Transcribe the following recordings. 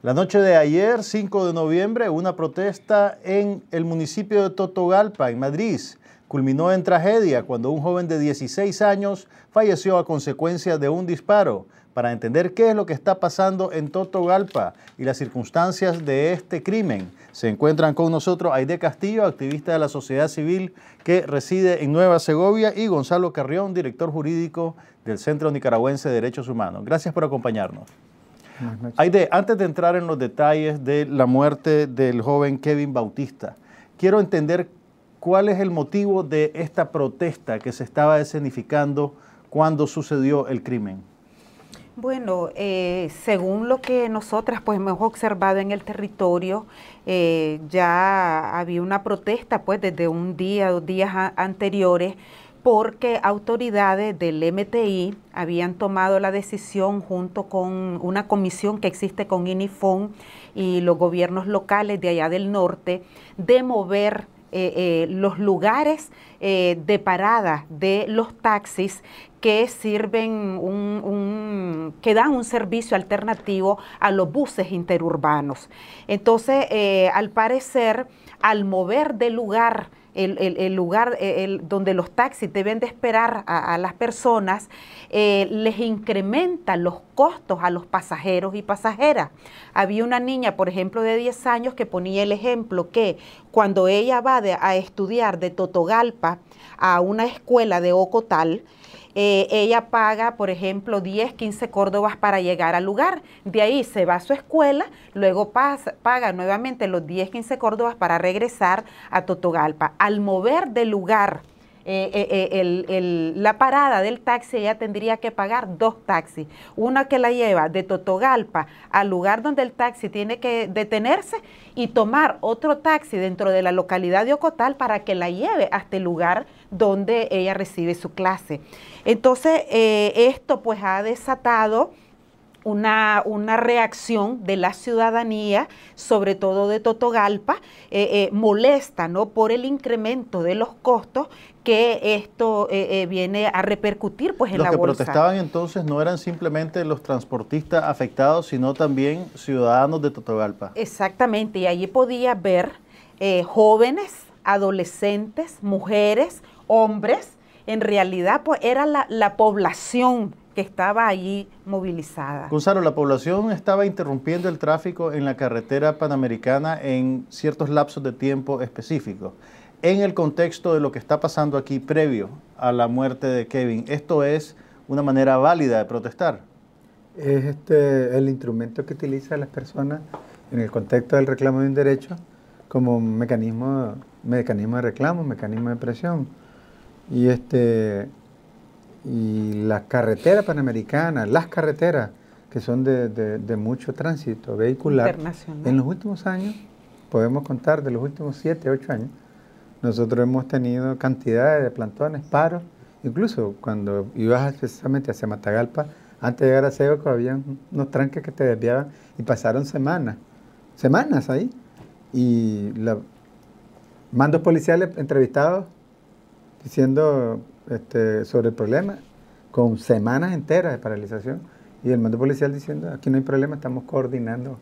La noche de ayer, 5 de noviembre, una protesta en el municipio de Totogalpa, en Madrid, culminó en tragedia cuando un joven de 16 años falleció a consecuencia de un disparo. Para entender qué es lo que está pasando en Totogalpa y las circunstancias de este crimen, se encuentran con nosotros Aide Castillo, activista de la sociedad civil que reside en Nueva Segovia, y Gonzalo Carrión, director jurídico del Centro Nicaragüense de Derechos Humanos. Gracias por acompañarnos. Aide, antes de entrar en los detalles de la muerte del joven Kevin Bautista, quiero entender cuál es el motivo de esta protesta que se estaba escenificando cuando sucedió el crimen. Bueno, eh, según lo que nosotras pues hemos observado en el territorio, eh, ya había una protesta pues desde un día, dos días anteriores porque autoridades del MTI habían tomado la decisión junto con una comisión que existe con INIFON y los gobiernos locales de allá del norte de mover eh, eh, los lugares eh, de parada de los taxis que sirven un, que dan un servicio alternativo a los buses interurbanos. Entonces, al parecer, al mover de lugar el, lugar eh, el, donde los taxis deben de esperar a, las personas, eh, les incrementa los costos a los pasajeros y pasajeras. Había una niña, por ejemplo, de 10 años que ponía el ejemplo que cuando ella va a estudiar de Totogalpa a una escuela de Ocotal, eh, ella paga, por ejemplo, 10, 15 córdobas para llegar al lugar. De ahí se va a su escuela, luego paga nuevamente los 10, 15 córdobas para regresar a Totogalpa. Al mover de lugar, eh, eh, eh, la parada del taxi, ella tendría que pagar dos taxis. Una que la lleva de Totogalpa al lugar donde el taxi tiene que detenerse y tomar otro taxi dentro de la localidad de Ocotal para que la lleve hasta el este lugar donde ella recibe su clase. Entonces, esto pues ha desatado una, reacción de la ciudadanía, sobre todo de Totogalpa, eh, eh, molesta ¿no? por el incremento de los costos que esto eh, viene a repercutir pues en la bolsa. Los que protestaban entonces no eran simplemente los transportistas afectados, sino también ciudadanos de Totogalpa. Exactamente, y allí podía ver jóvenes, adolescentes, mujeres, hombres, en realidad pues era la, la población que estaba allí movilizada. Gonzalo, la población estaba interrumpiendo el tráfico en la carretera panamericana en ciertos lapsos de tiempo específicos. En el contexto de lo que está pasando aquí previo a la muerte de Kevin, ¿esto es una manera válida de protestar? Es este, el instrumento que utilizan las personas en el contexto del reclamo de un derecho como mecanismo, mecanismo de reclamo, mecanismo de presión. Y este, y las carreteras panamericanas las carreteras que son de, mucho tránsito vehicular, en los últimos años, podemos contar de los últimos 7, 8 años, nosotros hemos tenido cantidades de plantones, paros, incluso cuando ibas precisamente hacia Matagalpa, antes de llegar a Seco había unos tranques que te desviaban y pasaron semanas, semanas ahí. Y mandos policiales entrevistados diciendo este, sobre el problema, con semanas enteras de paralización, y el mando policial diciendo, aquí no hay problema, estamos coordinando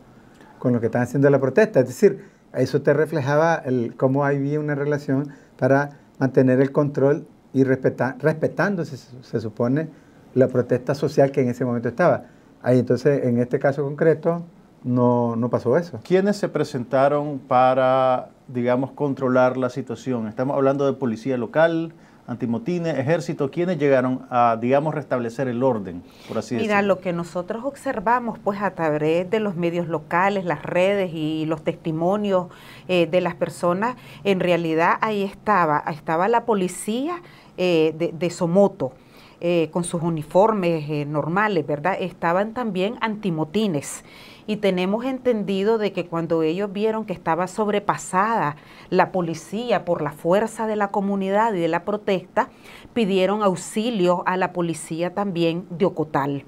con lo que están haciendo la protesta. Es decir, eso te reflejaba cómo había una relación para mantener el control y respetando, se, supone, la protesta social que en ese momento estaba. Ahí entonces, en este caso concreto, no, no pasó eso. ¿Quiénes se presentaron para, digamos, controlar la situación? ¿Estamos hablando de policía local? antimotines, ejército, quienes llegaron a, digamos, restablecer el orden, por así decirlo. Mira, lo que nosotros observamos, pues a través de los medios locales, las redes y los testimonios eh, de las personas, en realidad ahí estaba, estaba la policía eh, de Somoto eh, con sus uniformes eh, normales, ¿verdad? Estaban también antimotines. Y tenemos entendido de que cuando ellos vieron que estaba sobrepasada la policía por la fuerza de la comunidad y de la protesta, pidieron auxilio a la policía también de Ocotal.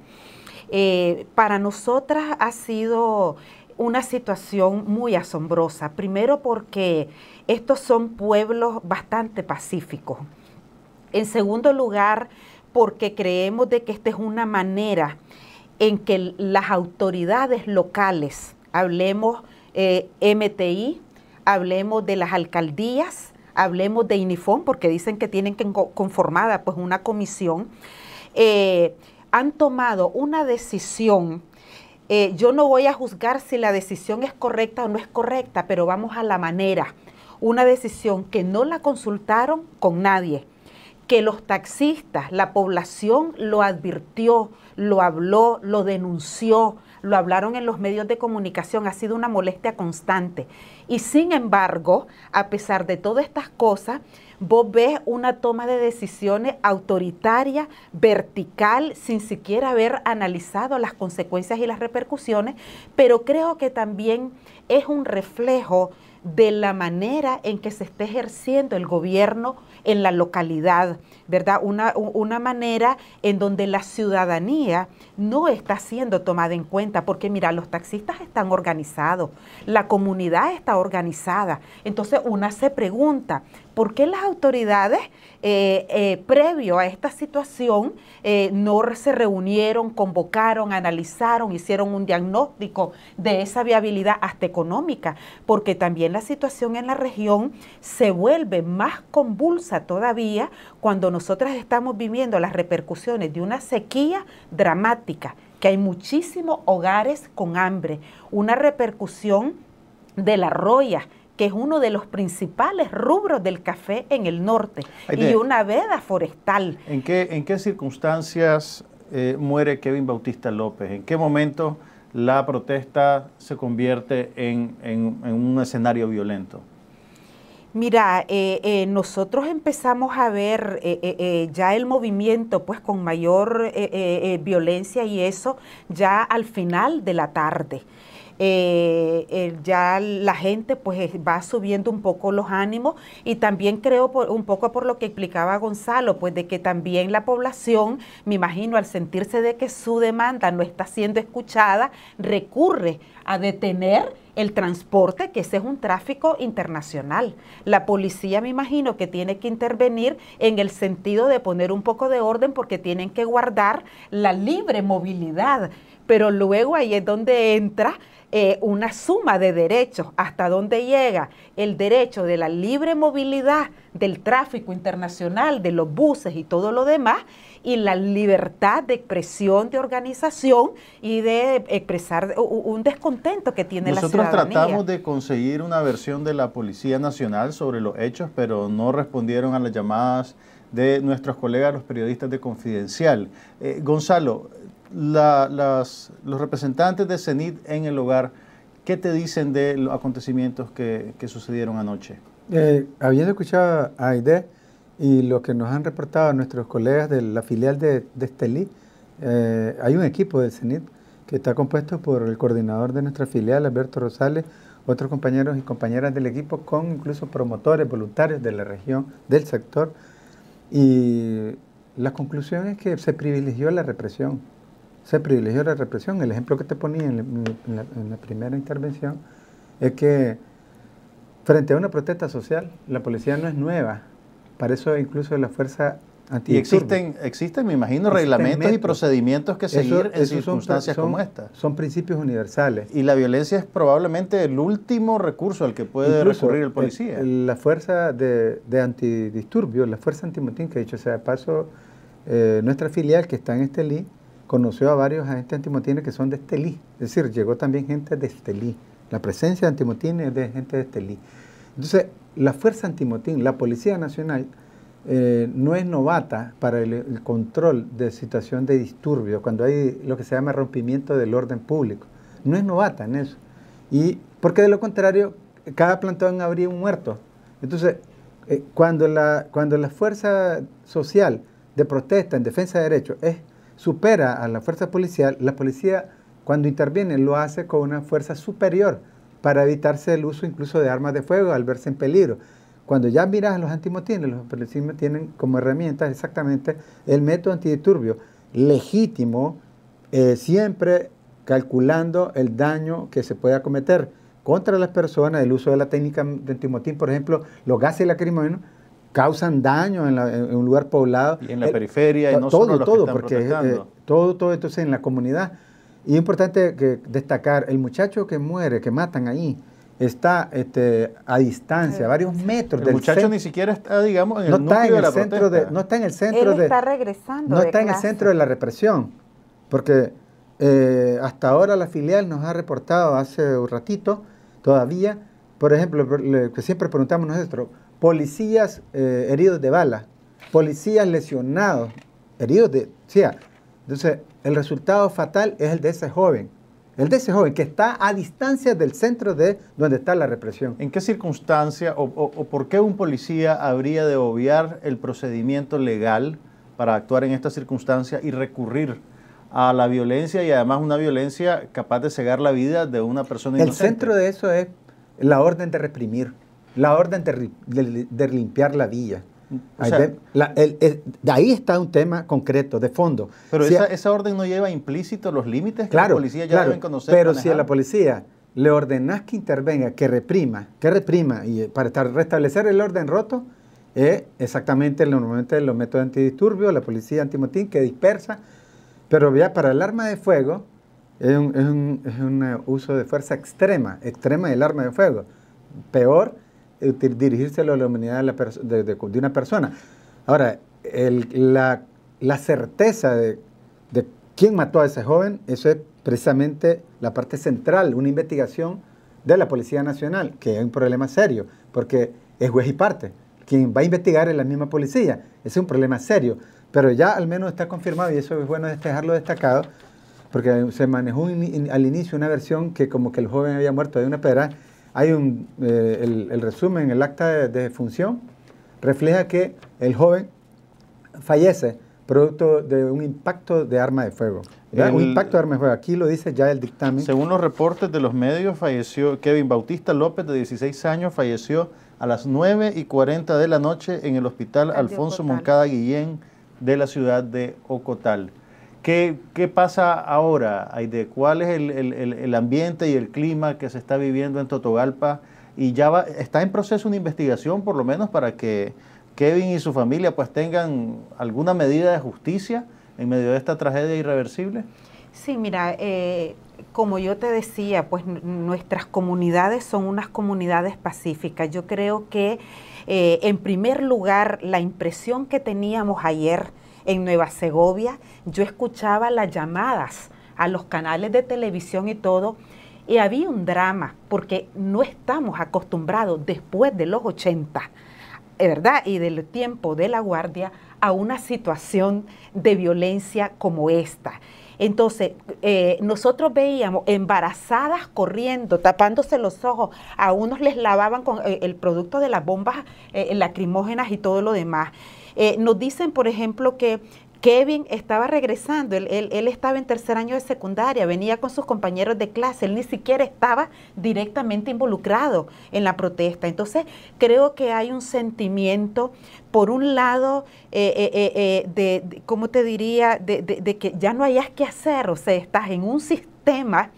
Eh, para nosotras ha sido una situación muy asombrosa, primero porque estos son pueblos bastante pacíficos. En segundo lugar, porque creemos de que esta es una manera en que las autoridades locales, hablemos eh, MTI, hablemos de las alcaldías, hablemos de INIFON, porque dicen que tienen que conformada pues una comisión, eh, han tomado una decisión. Eh, yo no voy a juzgar si la decisión es correcta o no es correcta, pero vamos a la manera. Una decisión que no la consultaron con nadie que los taxistas, la población lo advirtió, lo habló, lo denunció, lo hablaron en los medios de comunicación, ha sido una molestia constante. Y sin embargo, a pesar de todas estas cosas, vos ves una toma de decisiones autoritaria, vertical, sin siquiera haber analizado las consecuencias y las repercusiones, pero creo que también es un reflejo de la manera en que se está ejerciendo el gobierno en la localidad, ¿verdad? Una, manera en donde la ciudadanía no está siendo tomada en cuenta, porque mira, los taxistas están organizados, la comunidad está organizada, entonces una se pregunta, ¿por qué las autoridades eh, eh, previo a esta situación eh, no se reunieron, convocaron, analizaron, hicieron un diagnóstico de esa viabilidad hasta económica? Porque también la situación en la región se vuelve más convulsa todavía cuando nosotras estamos viviendo las repercusiones de una sequía dramática que hay muchísimos hogares con hambre, una repercusión de la roya que es uno de los principales rubros del café en el norte, y una veda forestal. ¿En qué, en qué circunstancias eh, muere Kevin Bautista López? ¿En qué momento la protesta se convierte en, un escenario violento? Mira, eh, eh, nosotros empezamos a ver ya el movimiento pues con mayor violencia y eso ya al final de la tarde. Eh, ya la gente pues va subiendo un poco los ánimos y también creo un poco por lo que explicaba Gonzalo, pues de que también la población, me imagino, al sentirse de que su demanda no está siendo escuchada, recurre a detener el transporte, que ese es un tráfico internacional. La policía me imagino que tiene que intervenir en el sentido de poner un poco de orden porque tienen que guardar la libre movilidad. Pero luego ahí es donde entra eh, una suma de derechos, hasta dónde llega el derecho de la libre movilidad, del tráfico internacional, de los buses y todo lo demás, y la libertad de expresión, de organización y de expresar un descontento que tiene la ciudadanía. Nosotros tratamos de conseguir una versión de la Policía Nacional sobre los hechos, pero no respondieron a las llamadas de nuestros colegas, los periodistas de Confidencial. Eh, Gonzalo, los representantes de CENIT en el hogar, ¿qué te dicen de los acontecimientos que, sucedieron anoche? Eh, habiendo escuchado a Aide y lo que nos han reportado nuestros colegas de la filial de, de Estelí, eh, hay un equipo de CENIT que está compuesto por el coordinador de nuestra filial, Alberto Rosales, otros compañeros y compañeras del equipo, con incluso promotores, voluntarios de la región, del sector. Y la conclusión es que se privilegió la represión se privilegió la represión. El ejemplo que te ponía en la, primera intervención es que frente a una protesta social, la policía no es nueva. Para eso incluso la fuerza y existen, existen, me imagino, reglamentos y procedimientos que seguir en circunstancias como esta. Son principios universales. Y la violencia es probablemente el último recurso al que puede recurrir el policía. la fuerza de, de antidisturbios, la fuerza antimotín, que dicho sea de paso, eh, nuestra filial que está en este Estelí, conoció a varios agentes antimotines que son de Estelí. Es decir, llegó también gente de Estelí. La presencia de antimotines es de gente de Estelí. Entonces, la fuerza antimotín, la Policía Nacional, eh, no es novata para el, control de situación de disturbio, cuando hay lo que se llama rompimiento del orden público. No es novata en eso. Y porque de lo contrario, cada plantón habría un muerto. Entonces, eh, cuando, la, cuando la fuerza social de protesta en defensa de derechos es supera a la fuerza policial, la policía cuando interviene lo hace con una fuerza superior para evitarse el uso incluso de armas de fuego al verse en peligro. Cuando ya miras a los antimotines, los policías tienen como herramienta exactamente el método antidisturbio legítimo, eh, siempre calculando el daño que se pueda cometer contra las personas, el uso de la técnica de antimotín, por ejemplo, los gases lacrimógenos, causan daño en, un lugar poblado. en la eh, periferia, y no todo, solo todo, porque eh, eh, todo, todo entonces, en la comunidad. Y es importante destacar, el muchacho que muere, que matan ahí, está este, a distancia, a varios metros el muchacho ni siquiera está, digamos, en el está en centro de, No está en el centro de... No está en el centro de la represión, porque hasta ahora la filial nos ha reportado hace un ratito, todavía, por ejemplo, que siempre preguntamos nosotros, policías eh, heridos de bala, policías lesionados, heridos de... entonces, el resultado fatal es el de ese joven. El de ese joven que está a distancia del centro de donde está la represión. ¿En qué circunstancia o, por qué un policía habría de obviar el procedimiento legal para actuar en esta circunstancia y recurrir a la violencia y además una violencia capaz de cegar la vida de una persona inocente? El centro de eso es la orden de reprimir la orden de, limpiar la villa. de, ahí está un tema concreto, de fondo. Pero esa, orden no lleva implícito los límites que la policía ya deben conocer. Pero si a la policía le ordenás que intervenga, que reprima, que reprima, y eh, para restablecer el orden roto, es exactamente normalmente los métodos antidisturbios, la policía antimotín que dispersa, pero ya para el arma de fuego es un, es un eh, uso de fuerza extrema, extrema del arma de fuego. Peor dirigirse a la humanidad de, una persona. Ahora, la, certeza de, quién mató a ese joven, eso es precisamente la parte central, una investigación de la Policía Nacional, que es un problema serio, porque es juez y parte. Quien va a investigar es la misma policía. Ese es un problema serio. Pero ya al menos está confirmado, y eso es bueno dejarlo destacado, porque se manejó al inicio una versión que como que el joven había muerto de una pera hay un, eh, el, resumen, el acta de, función, refleja que el joven fallece producto de un impacto de arma de fuego. un impacto de arma de fuego. Aquí lo dice ya el dictamen. Según los reportes de los medios, falleció Kevin Bautista López, de 16 años, falleció a las 9 y 40 de la noche en el hospital Alfonso Moncada Guillén de la ciudad de Ocotal. ¿Qué, pasa ahora, ¿Cuál es el, ambiente y el clima que se está viviendo en Totogalpa? Y ya está en proceso una investigación, por lo menos, para que Kevin y su familia pues tengan alguna medida de justicia en medio de esta tragedia irreversible. Sí, mira, eh, como yo te decía, pues nuestras comunidades son unas comunidades pacíficas. Yo creo que, eh, en primer lugar, la impresión que teníamos ayer, en Nueva Segovia, yo escuchaba las llamadas a los canales de televisión y todo, y había un drama, porque no estamos acostumbrados después de los 80, ¿verdad? Y del tiempo de la guardia a una situación de violencia como esta. Entonces, eh, nosotros veíamos embarazadas corriendo, tapándose los ojos, a unos les lavaban con eh, el producto de las bombas eh, lacrimógenas y todo lo demás. Eh, nos dicen, por ejemplo, que Kevin estaba regresando, él, estaba en tercer año de secundaria, venía con sus compañeros de clase, él ni siquiera estaba directamente involucrado en la protesta. Entonces, creo que hay un sentimiento, por un lado, eh, eh, de, ¿cómo te diría?, de, de, que ya no hayas que hacer, o sea, estás en un sistema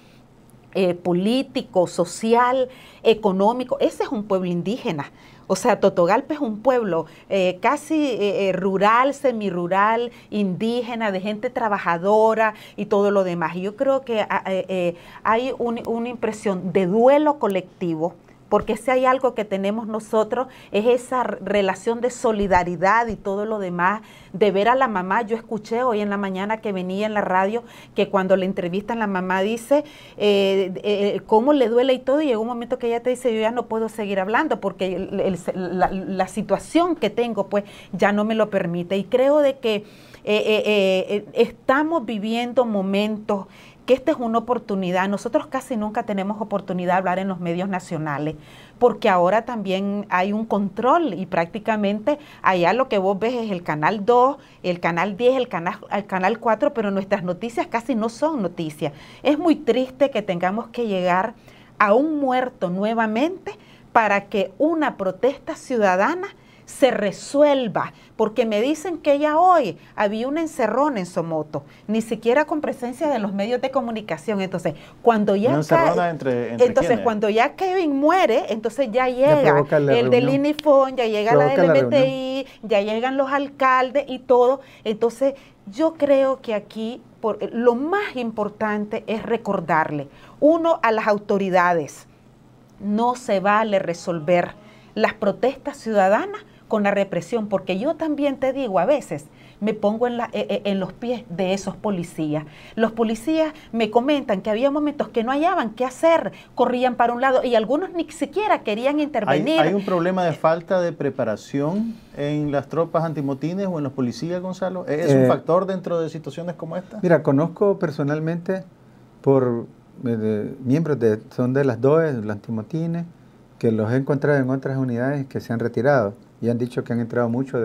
político, social, económico. Ese es un pueblo indígena. O sea, Totogalpa es un pueblo eh, casi eh, eh, rural, semirural, indígena, de gente trabajadora y todo lo demás. yo creo que ah, hay una impresión de duelo colectivo porque si hay algo que tenemos nosotros es esa relación de solidaridad y todo lo demás, de ver a la mamá. Yo escuché hoy en la mañana que venía en la radio que cuando le entrevistan la mamá dice eh, eh, eh, cómo le duele y todo, y llegó un momento que ella te dice, yo ya no puedo seguir hablando porque la, situación que tengo pues ya no me lo permite. Y creo de que... estamos viviendo momentos que esta es una oportunidad. Nosotros casi nunca tenemos oportunidad de hablar en los medios nacionales, porque ahora también hay un control y prácticamente allá lo que vos ves es el canal 2, el canal 10, el canal, el canal 4, pero nuestras noticias casi no son noticias. Es muy triste que tengamos que llegar a un muerto nuevamente para que una protesta ciudadana se resuelva, porque me dicen que ya hoy había un encerrón en Somoto, ni siquiera con presencia de los medios de comunicación. Entonces, cuando ya entonces cuando ya Kevin muere, entonces ya llega el del INIFON, ya llega la del LBTI, ya llegan los alcaldes y todo. Entonces, yo creo que aquí lo más importante es recordarle, uno, a las autoridades, no se vale resolver las protestas ciudadanas con la represión, porque yo también te digo, a veces me pongo en, la, eh, eh, en, los pies de esos policías. Los policías me comentan que había momentos que no hallaban qué hacer, corrían para un lado y algunos ni siquiera querían intervenir. ¿Hay, un problema de falta de preparación en las tropas antimotines o en los policías, Gonzalo? ¿Es un eh, factor dentro de situaciones como esta? Mira, conozco personalmente por miembros de, son de las DOE, los antimotines, que los he encontrado en otras unidades que se han retirado y han dicho que han entrado muchos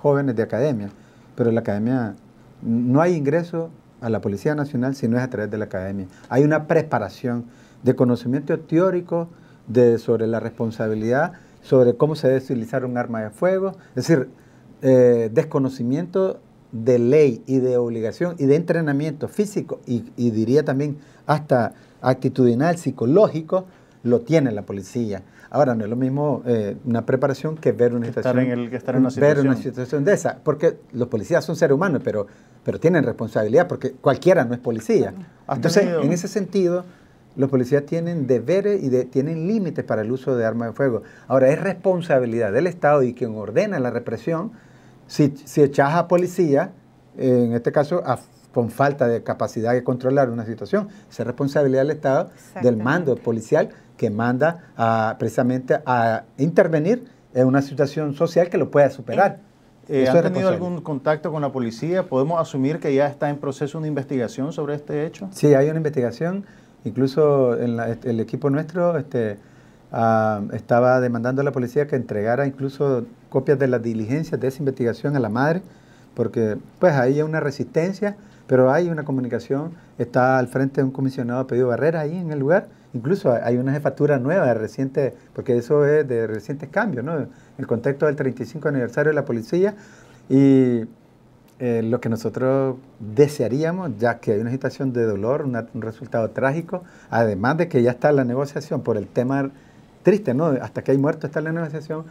jóvenes de academia, pero la academia, no hay ingreso a la Policía Nacional si no es a través de la academia. Hay una preparación de conocimiento teórico sobre la responsabilidad, sobre cómo se debe utilizar un arma de fuego, es decir, eh, desconocimiento de ley y de obligación y de entrenamiento físico y diría también hasta actitudinal, psicológico, lo tiene la policía. Ahora, no es lo mismo eh, una preparación que ver una situación. En el, estar en una situación. de esa. Porque los policías son seres humanos, pero, pero tienen responsabilidad, porque cualquiera no es policía. Entonces, en ese sentido, los policías tienen deberes y tienen límites para el uso de armas de fuego. Ahora, es responsabilidad del Estado y quien ordena la represión. Si, si echas a policía en este caso, con falta de capacidad de controlar una situación. Esa es responsabilidad del Estado, del mando policial, que manda precisamente a intervenir en una situación social que lo pueda superar. Eh, eh, ¿Ha tenido algún contacto con la policía? ¿Podemos asumir que ya está en proceso una investigación sobre este hecho? Sí, hay una investigación. Incluso el equipo nuestro este, ah, estaba demandando a la policía que entregara incluso copias de las diligencias de esa investigación a la madre porque pues ahí hay una resistencia, pero hay una comunicación, está al frente de un comisionado pedido barrera ahí en el lugar, incluso hay una jefatura nueva de reciente, porque eso es de recientes cambios, ¿no? En el contexto del 35 aniversario de la policía y eh, lo que nosotros desearíamos, ya que hay una situación de dolor, un resultado trágico, además de que ya está la negociación por el tema triste, ¿no? Hasta que hay muerto está la negociación,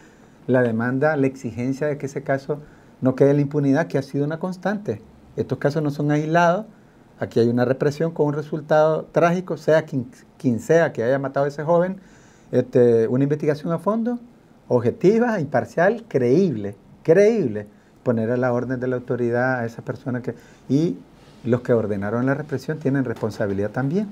la demanda, la exigencia de que ese caso no quede la impunidad que ha sido una constante. Estos casos no son aislados, aquí hay una represión con un resultado trágico, sea quien, sea que haya matado a ese joven, este, una investigación a fondo, objetiva, imparcial, creíble, creíble, poner a la orden de la autoridad a esa persona que... Y los que ordenaron la represión tienen responsabilidad también.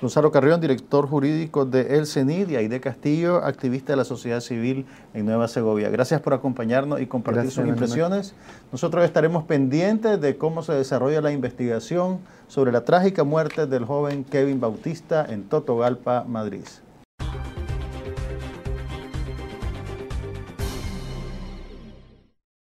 Gonzalo Carrión, director jurídico de El CENID y Aide Castillo, activista de la sociedad civil en Nueva Segovia. Gracias por acompañarnos y compartir sus impresiones. Nosotros estaremos pendientes de cómo se desarrolla la investigación sobre la trágica muerte del joven Kevin Bautista en Totogalpa, Madrid.